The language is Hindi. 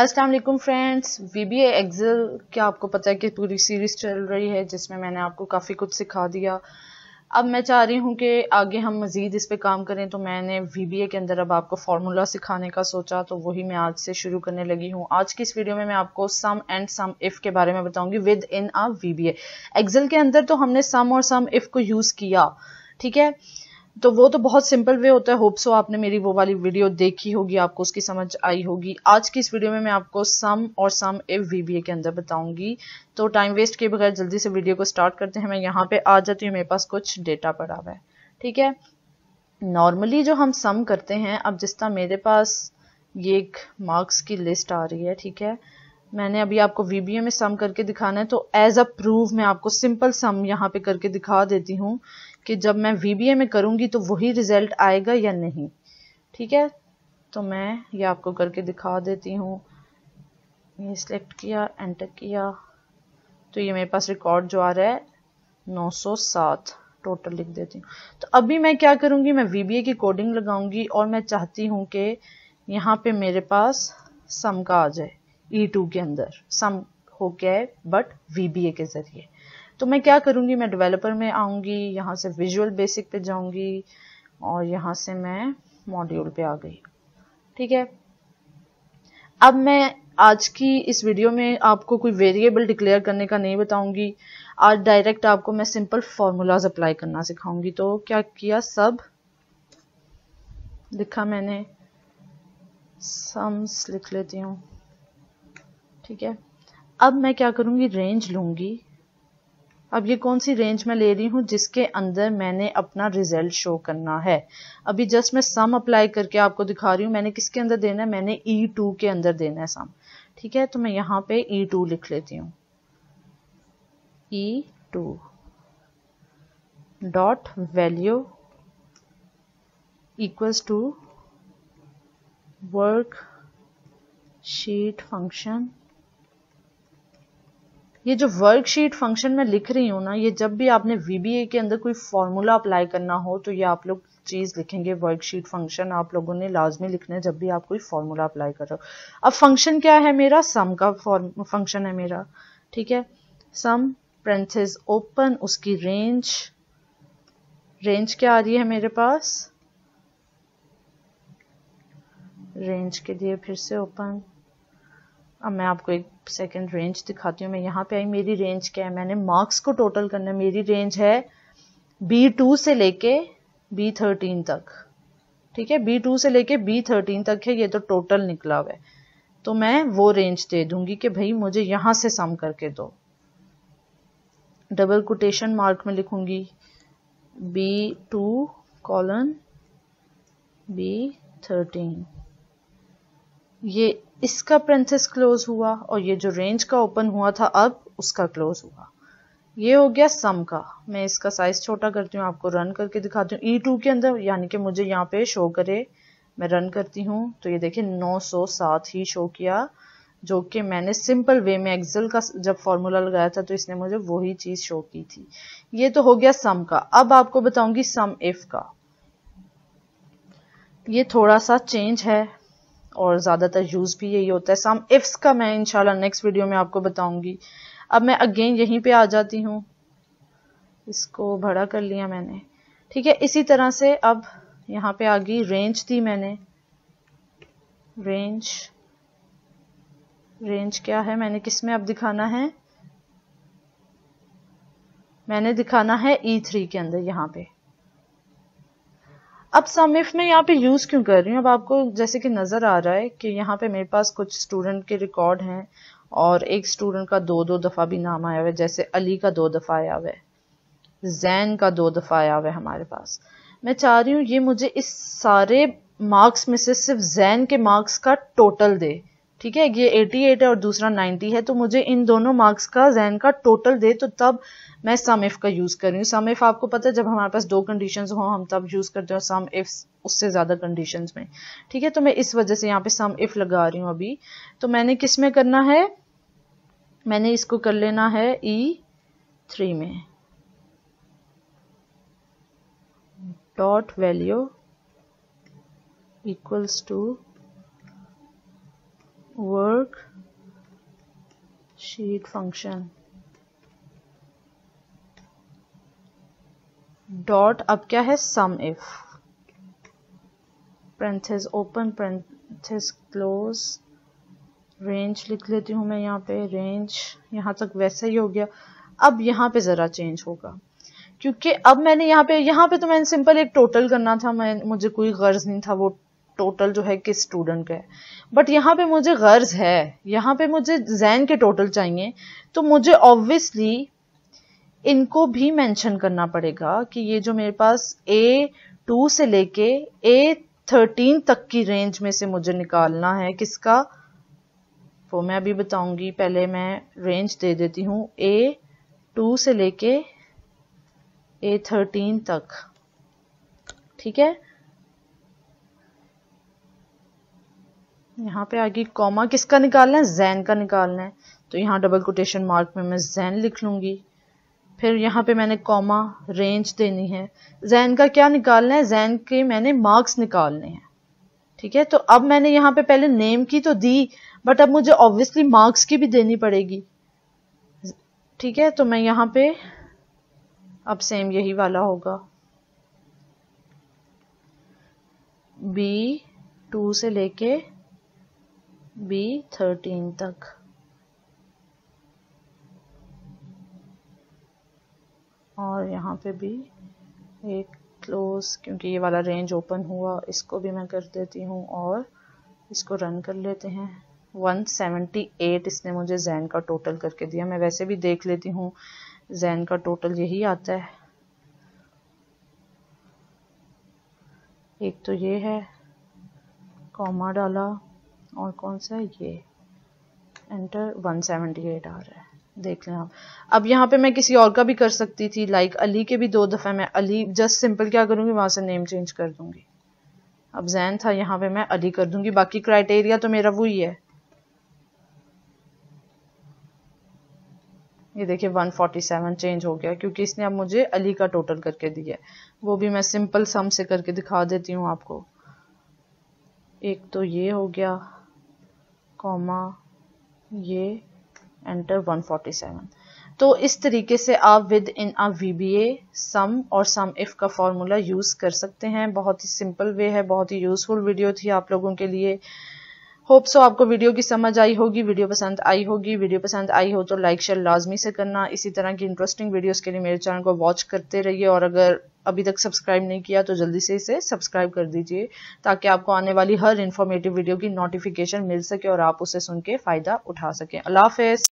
असलम फ्रेंड्स वी बी एक्सेल क्या आपको पता है कि पूरी सीरीज़ चल रही है जिसमें मैंने आपको काफ़ी कुछ सिखा दिया अब मैं चाह रही हूँ कि आगे हम मज़ीद इस पर काम करें तो मैंने वी बी ए के अंदर अब आपको फार्मूला सिखाने का सोचा तो वही मैं आज से शुरू करने लगी हूँ आज की इस वीडियो में मैं आपको सम एंड सम इफ़ के बारे में बताऊँगी विद इन अ वी बी एक्सेल के अंदर तो हमने सम और सम इफ़ को यूज़ किया ठीक है तो वो तो बहुत सिंपल वे होता है होप सो आपने मेरी वो वाली वीडियो देखी होगी आपको उसकी समझ आई होगी आज की इस वीडियो में मैं आपको सम और सम इफ वीबीए के अंदर बताऊंगी तो टाइम वेस्ट के बगैर जल्दी से वीडियो को स्टार्ट करते हैं मैं यहाँ पे आ जाती हूँ मेरे पास कुछ डेटा पड़ा हुआ है ठीक है नॉर्मली जो हम सम करते हैं अब जिस तरह मेरे पास ये एक मार्क्स की लिस्ट आ रही है ठीक है मैंने अभी आपको वीबीए में सम करके दिखाना है तो एज अ प्रूव मैं आपको सिंपल सम यहाँ पे करके दिखा देती हूँ कि जब मैं वी में करूँगी तो वही रिज़ल्ट आएगा या नहीं ठीक है तो मैं ये आपको करके दिखा देती हूँ ये सिलेक्ट किया एंटर किया तो ये मेरे पास रिकॉर्ड जो आ रहा है 907 टोटल लिख देती हूँ तो अभी मैं क्या करूँगी मैं वी की कोडिंग लगाऊंगी और मैं चाहती हूँ कि यहाँ पे मेरे पास सम का आ जाए ई e टू के अंदर सम हो गया है बट वी के ज़रिए तो मैं क्या करूँगी मैं डेवलपर में आऊँगी यहाँ से विजुअल बेसिक पे जाऊँगी और यहाँ से मैं मॉड्यूल पे आ गई ठीक है अब मैं आज की इस वीडियो में आपको कोई वेरिएबल डिक्लेयर करने का नहीं बताऊंगी आज डायरेक्ट आपको मैं सिंपल फॉर्मूलाज अप्लाई करना सिखाऊंगी तो क्या किया सब लिखा मैंने सम्स लिख लेती हूँ ठीक है अब मैं क्या करूंगी रेंज लूंगी अब ये कौन सी रेंज में ले रही हूँ जिसके अंदर मैंने अपना रिजल्ट शो करना है अभी जस्ट मैं सम अप्लाई करके आपको दिखा रही हूँ मैंने किसके अंदर देना है मैंने ई e टू के अंदर देना है सम ठीक है तो मैं यहाँ पे ई e टू लिख लेती हूँ E two dot value equals to worksheet function ये जो वर्कशीट फंक्शन में लिख रही हूँ ना ये जब भी आपने वीबीए के अंदर कोई फॉर्मूला अप्लाई करना हो तो ये आप लोग चीज़ लिखेंगे वर्कशीट फंक्शन आप लोगों ने लाजमी लिखना है जब भी आप कोई फॉर्मूला अप्लाई कर रहे हो अब फंक्शन क्या है मेरा सम का फंक्शन है मेरा ठीक है सम प्रेंथेज ओपन उसकी रेंज रेंज क्या आ रही है मेरे पास रेंज के लिए फिर से ओपन अब मैं आपको एक सेकंड रेंज दिखाती हूँ मैं यहाँ पे आई मेरी रेंज क्या है मैंने मार्क्स को टोटल करना है मेरी रेंज है बी टू से लेके बी थर्टीन तक ठीक है बी टू से लेके बी थर्टीन तक है ये तो टोटल निकला हुआ है तो मैं वो रेंज दे दूंगी कि भाई मुझे यहाँ से सम करके दो डबल कोटेशन मार्क में लिखूंगी B two colon B thirteen ये इसका प्रेंथिस क्लोज हुआ और ये जो रेंज का ओपन हुआ था अब उसका क्लोज हुआ ये हो गया सम का मैं इसका साइज छोटा करती हूँ आपको रन करके दिखाती हूँ ई e टू के अंदर यानी कि मुझे यहाँ पे शो करे मैं रन करती हूँ तो ये देखिए 907 ही शो किया जो कि मैंने सिंपल वे में एक्सेल का जब फॉर्मूला लगाया था तो इसने मुझे वही चीज शो की थी ये तो हो गया सम का अब आपको बताऊंगी सम इफ का ये थोड़ा सा चेंज है और ज़्यादातर यूज़ भी यही होता है सम इफ्स का मैं इंशाल्लाह नेक्स्ट वीडियो में आपको बताऊंगी अब मैं अगेन यहीं पे आ जाती हूँ इसको बड़ा कर लिया मैंने ठीक है इसी तरह से अब यहाँ पे आ गई रेंज थी मैंने रेंज रेंज क्या है मैंने किस में अब दिखाना है मैंने दिखाना है ई e थ्री के अंदर यहाँ पे अब समिफ में यहाँ पे यूज़ क्यों कर रही हूँ अब आपको जैसे कि नज़र आ रहा है कि यहाँ पे मेरे पास कुछ स्टूडेंट के रिकॉर्ड हैं और एक स्टूडेंट का दो दो दफ़ा भी नाम आया हुआ है जैसे अली का दो दफ़ा आया हुआ है जैन का दो दफ़ा आया हुआ है हमारे पास मैं चाह रही हूँ ये मुझे इस सारे मार्क्स में से सिर्फ जैन के मार्क्स का टोटल दे ठीक है ये 88 है और दूसरा 90 है तो मुझे इन दोनों मार्क्स का जैन का टोटल दे तो तब मैं सम इफ का यूज़ कर रही हूँ सम इफ आपको पता है जब हमारे पास दो कंडीशंस हो हम तब यूज़ करते हैं सम इफ उससे ज़्यादा कंडीशंस में ठीक है तो मैं इस वजह से यहाँ पे सम इफ लगा रही हूँ अभी तो मैंने किस में करना है मैंने इसको कर लेना है ई e थ्री में dot value equals to work sheet function dot अब क्या है sum if parenthesis open parenthesis close range लिख लेती हूं मैं यहाँ पे रेंज यहां तक वैसा ही हो गया अब यहां पे ज़रा चेंज होगा क्योंकि अब मैंने यहाँ पे यहाँ पे तो मैंने सिंपल एक टोटल करना था मैं मुझे कोई गर्ज नहीं था वो टोटल जो है किस स्टूडेंट का है बट यहाँ पे मुझे गर्ज है यहाँ पे मुझे जैन के टोटल चाहिए तो मुझे ऑब्वियसली इनको भी मेंशन करना पड़ेगा कि ये जो मेरे पास ए टू से लेके ए थर्टीन तक की रेंज में से मुझे निकालना है किसका वो मैं अभी बताऊंगी पहले मैं रेंज दे देती हूँ ए टू से लेके ए थर्टीन तक ठीक है यहाँ पे आगे कॉमा किसका निकालना है जैन का निकालना है तो यहाँ डबल कोटेशन मार्क में मैं जैन लिख लूँगी फिर यहाँ पे मैंने कॉमा रेंज देनी है जैन का क्या निकालना है जैन के मैंने मार्क्स निकालने हैं ठीक है तो अब मैंने यहाँ पे पहले नेम की तो दी बट अब मुझे ऑब्वियसली मार्क्स की भी देनी पड़ेगी ठीक है तो मैं यहाँ पे अब सेम यही वाला होगा बी टू से लेके बी थर्टीन तक और यहाँ पे भी एक क्लोज क्योंकि ये वाला रेंज ओपन हुआ इसको भी मैं कर देती हूँ और इसको रन कर लेते हैं 178 इसने मुझे जैन का टोटल करके दिया मैं वैसे भी देख लेती हूँ जैन का टोटल यही आता है एक तो ये है कॉमा डाला और कौन सा ये एंटर 178 आ रहा है देख लें आप अब यहाँ पे मैं किसी और का भी कर सकती थी लाइक अली के भी दो दफा मैं अली जस्ट सिंपल क्या करूँगी वहाँ से नेम चेंज कर दूँगी अब जैन था यहाँ पे मैं अली कर दूँगी बाकी क्राइटेरिया तो मेरा वही है ये देखिए 147 चेंज हो गया क्योंकि इसने अब मुझे अली का टोटल करके दिया है वो भी मैं सिंपल सम से करके दिखा देती हूँ आपको एक तो ये हो गया कॉमा ये एंटर 147 तो इस तरीके से आप within a we B A sum और सम इफ़ का फार्मूला यूज़ कर सकते हैं बहुत ही सिंपल वे है बहुत ही यूज़फुल वीडियो थी आप लोगों के लिए होप सो आपको वीडियो की समझ आई होगी वीडियो पसंद आई होगी वीडियो पसंद आई हो तो लाइक शेयर लाजमी से करना इसी तरह की इंटरेस्टिंग वीडियोस के लिए मेरे चैनल को वॉच करते रहिए और अगर अभी तक सब्सक्राइब नहीं किया तो जल्दी से इसे सब्सक्राइब कर दीजिए ताकि आपको आने वाली हर इन्फॉर्मेटिव वीडियो की नोटिफिकेशन मिल सके और आप उसे सुन के फ़ायदा उठा सकें अल्लाह हाफ